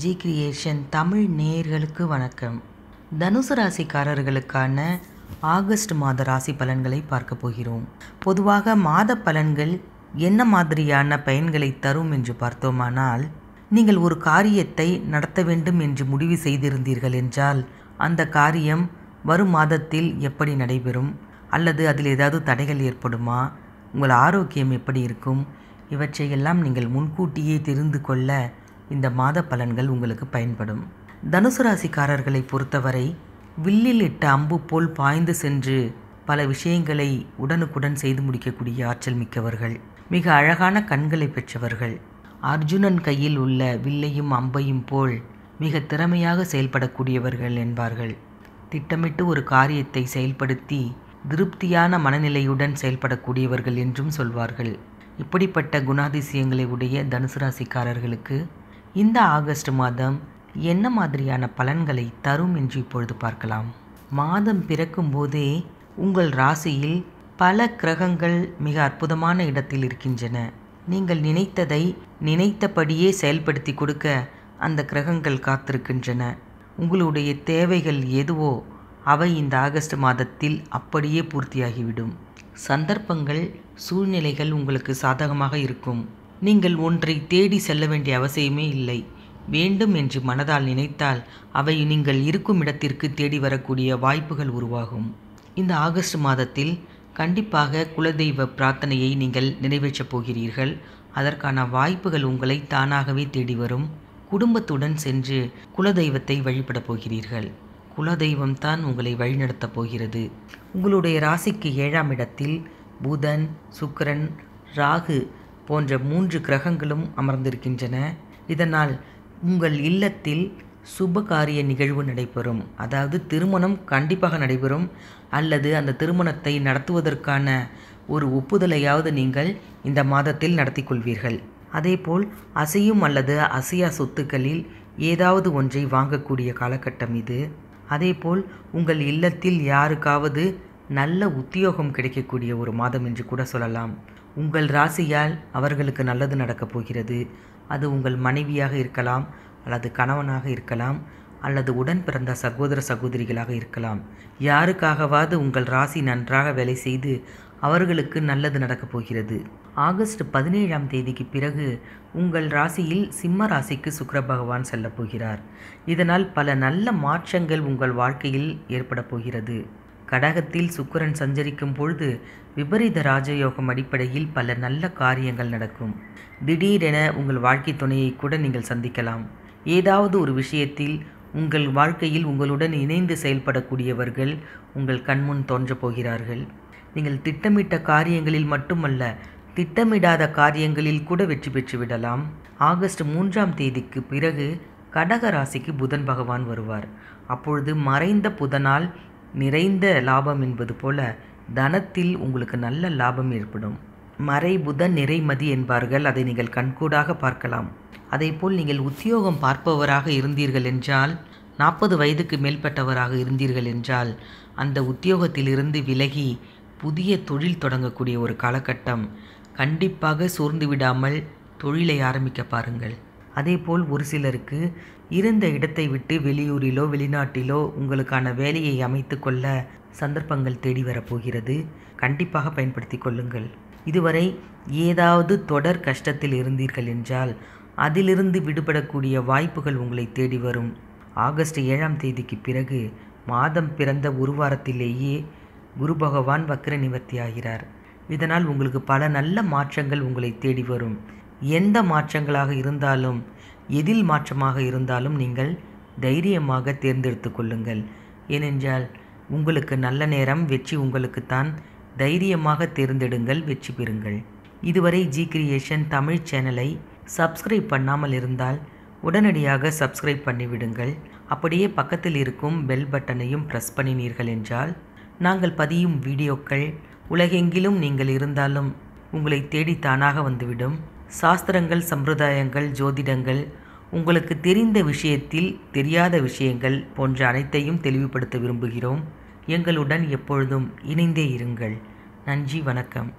G creation Tamil நேயர்களுக்கு வணக்கம் தனுசு ராசிக்காரர்களுக்கான ஆகஸ்ட் மாத ராசி பலன்களை பார்க்க போகிறோம் பொதுவாக மாத பலன்கள் என்ன மாதிரியான பயன்களை தரும் என்று பார்த்தோமானால் நீங்கள் ஒரு காரியத்தை நடத்த வேண்டும் என்று முடிவு செய்திருந்தீர்கள் என்றால் அந்த காரியம் வரும் மாதத்தில் எப்படி நடைபெறும் அல்லது அதில் ஏதாவது தடைகள் ஏற்படுமா உங்கள் ஆரோக்கியம் எப்படி இருக்கும் இவற்றையெல்லாம் நீங்கள் முன்கூட்டியே தெரிந்து கொள்ள இந்த மாத பலன்கள் உங்களுக்கு பயன்படும் தனுசு ராசிக்காரர்களை பொறுத்தவரை வில்லில் இட்ட அம்பு போல் பாய்ந்து சென்று பல விஷயங்களை உடனுக்குடன் செய்து முடிக்கக்கூடிய ஆற்றல் மிக்கவர்கள் மிக அழகான கண்களை பெற்றவர்கள் அர்ஜுனன் கையில் உள்ள வில்லையும் அம்பையும் போல் மிக திறமையாக செயல்படக்கூடியவர்கள் என்பார்கள் திட்டமிட்டு ஒரு காரியத்தை செயல்படுத்தி திருப்தியான மனநிலையுடன் செயல்படக்கூடியவர்கள் என்றும் சொல்வார்கள் இப்படிப்பட்ட குணாதிசயங்களை உடைய தனுசு ராசிக்காரர்களுக்கு இந்த ஆகஸ்ட் மாதம் என்ன மாதிரியான பலன்களை தரும் என்று இப்பொழுது பார்க்கலாம் மாதம் பிறக்கும் போதே உங்கள் ராசியில் பல கிரகங்கள் மிக அற்புதமான இடத்தில் இருக்கின்றன நீங்கள் நினைத்ததை நினைத்தபடியே செயல்படுத்தி கொடுக்க அந்த கிரகங்கள் காத்திருக்கின்றன உங்களுடைய தேவைகள் எதுவோ அவை இந்த ஆகஸ்ட் மாதத்தில் அப்படியே பூர்த்தியாகிவிடும் சந்தர்ப்பங்கள் சூழ்நிலைகள் உங்களுக்கு சாதகமாக இருக்கும் நீங்கள் ஒன்றை தேடி செல்ல வேண்டிய அவசியமே இல்லை வேண்டும் என்று மனதால் நினைத்தால் அவை நீங்கள் இருக்கும் இடத்திற்கு தேடி வரக்கூடிய வாய்ப்புகள் உருவாகும் இந்த ஆகஸ்ட் மாதத்தில் கண்டிப்பாக குலதெய்வ பிரார்த்தனையை நீங்கள் நிறைவேற்றப் போகிறீர்கள் அதற்கான வாய்ப்புகள் உங்களை தானாகவே தேடி வரும் குடும்பத்துடன் சென்று குலதெய்வத்தை வழிபடப் போகிறீர்கள் குலதெய்வம் தான் உங்களை வழிநடத்தப் போகிறது உங்களுடைய ராசிக்கு ஏழாம் இடத்தில் புதன் சுக்கரன் ராகு போன்ற மூன்று கிரகங்களும் அமர்ந்திருக்கின்றன இதனால் உங்கள் இல்லத்தில் சுப காரிய நிகழ்வு நடைபெறும் அதாவது திருமணம் கண்டிப்பாக நடைபெறும் அல்லது அந்த திருமணத்தை நடத்துவதற்கான ஒரு ஒப்புதலையாவது நீங்கள் இந்த மாதத்தில் நடத்தி கொள்வீர்கள் அதேபோல் அசையும் அல்லது அசையா சொத்துக்களில் ஏதாவது ஒன்றை வாங்கக்கூடிய காலகட்டம் இது அதேபோல் உங்கள் இல்லத்தில் யாருக்காவது நல்ல உத்தியோகம் கிடைக்கக்கூடிய ஒரு மாதம் என்று கூட சொல்லலாம் உங்கள் ராசியால் அவர்களுக்கு நல்லது நடக்கப் போகிறது அது உங்கள் மனைவியாக இருக்கலாம் அல்லது கணவனாக இருக்கலாம் அல்லது உடன் பிறந்த சகோதர சகோதரிகளாக இருக்கலாம் யாருக்காகவாவது உங்கள் ராசி நன்றாக வேலை செய்து அவர்களுக்கு நல்லது நடக்கப் போகிறது ஆகஸ்ட் பதினேழாம் தேதிக்கு பிறகு உங்கள் ராசியில் சிம்ம ராசிக்கு சுக்கர பகவான் செல்லப் போகிறார் இதனால் பல நல்ல மாற்றங்கள் உங்கள் வாழ்க்கையில் ஏற்பட போகிறது கடகத்தில் சுக்கரன் சஞ்சரிக்கும் பொழுது விபரீத ராஜயோகம் அடிப்படையில் பல நல்ல காரியங்கள் நடக்கும் திடீரென உங்கள் வாழ்க்கை துணையை கூட நீங்கள் சந்திக்கலாம் ஏதாவது ஒரு விஷயத்தில் உங்கள் வாழ்க்கையில் உங்களுடன் இணைந்து செயல்படக்கூடியவர்கள் உங்கள் கண்முன் தோன்றப் போகிறார்கள் நீங்கள் திட்டமிட்ட காரியங்களில் மட்டுமல்ல திட்டமிடாத காரியங்களில் கூட வெற்றி பெற்று விடலாம் ஆகஸ்ட் மூன்றாம் தேதிக்கு பிறகு கடக ராசிக்கு புதன் பகவான் வருவார் அப்பொழுது மறைந்த புதனால் நிறைந்த லாபம் என்பது போல தனத்தில் உங்களுக்கு நல்ல லாபம் ஏற்படும் மறை புத நிறைமதி என்பார்கள் அதை நீங்கள் கண்கூடாக பார்க்கலாம் அதேபோல் நீங்கள் உத்தியோகம் பார்ப்பவராக இருந்தீர்கள் என்றால் நாற்பது வயதுக்கு மேற்பட்டவராக இருந்தீர்கள் என்றால் அந்த உத்தியோகத்திலிருந்து விலகி புதிய தொழில் தொடங்கக்கூடிய ஒரு காலகட்டம் கண்டிப்பாக சோர்ந்து விடாமல் தொழிலை ஆரம்பிக்க பாருங்கள் அதேபோல் ஒரு சிலருக்கு இருந்த இடத்தை விட்டு வெளியூரிலோ வெளிநாட்டிலோ உங்களுக்கான வேலையை அமைத்து கொள்ள சந்தர்ப்பங்கள் தேடி வரப்போகிறது கண்டிப்பாக பயன்படுத்தி கொள்ளுங்கள் இதுவரை ஏதாவது தொடர் கஷ்டத்தில் இருந்தீர்கள் என்றால் அதிலிருந்து விடுபடக்கூடிய வாய்ப்புகள் உங்களை தேடி வரும் ஆகஸ்ட் ஏழாம் தேதிக்கு பிறகு மாதம் பிறந்த ஒரு வாரத்திலேயே குரு பகவான் வக்ர நிவர்த்தி ஆகிறார் இதனால் உங்களுக்கு பல நல்ல மாற்றங்கள் உங்களை தேடி வரும் எந்த மாற்றங்களாக இருந்தாலும் எதில் மாற்றமாக இருந்தாலும் நீங்கள் தைரியமாக தேர்ந்தெடுத்து கொள்ளுங்கள் ஏனென்றால் உங்களுக்கு நல்ல நேரம் வெற்றி உங்களுக்குத்தான் தைரியமாக தேர்ந்தெடுங்கள் வெற்றி பெறுங்கள் இதுவரை ஜி கிரியேஷன் தமிழ் சேனலை சப்ஸ்கிரைப் பண்ணாமல் இருந்தால் உடனடியாக சப்ஸ்கிரைப் பண்ணிவிடுங்கள் அப்படியே பக்கத்தில் இருக்கும் பெல் பட்டனையும் ப்ரெஸ் பண்ணினீர்கள் என்றால் நாங்கள் பதியும் வீடியோக்கள் உலகெங்கிலும் நீங்கள் இருந்தாலும் உங்களை தேடி தானாக வந்துவிடும் சாஸ்திரங்கள் சம்பிரதாயங்கள் ஜோதிடங்கள் உங்களுக்கு தெரிந்த விஷயத்தில் தெரியாத விஷயங்கள் போன்ற அனைத்தையும் தெளிவுபடுத்த விரும்புகிறோம் எங்களுடன் எப்பொழுதும் இணைந்தே இருங்கள் நன்றி வணக்கம்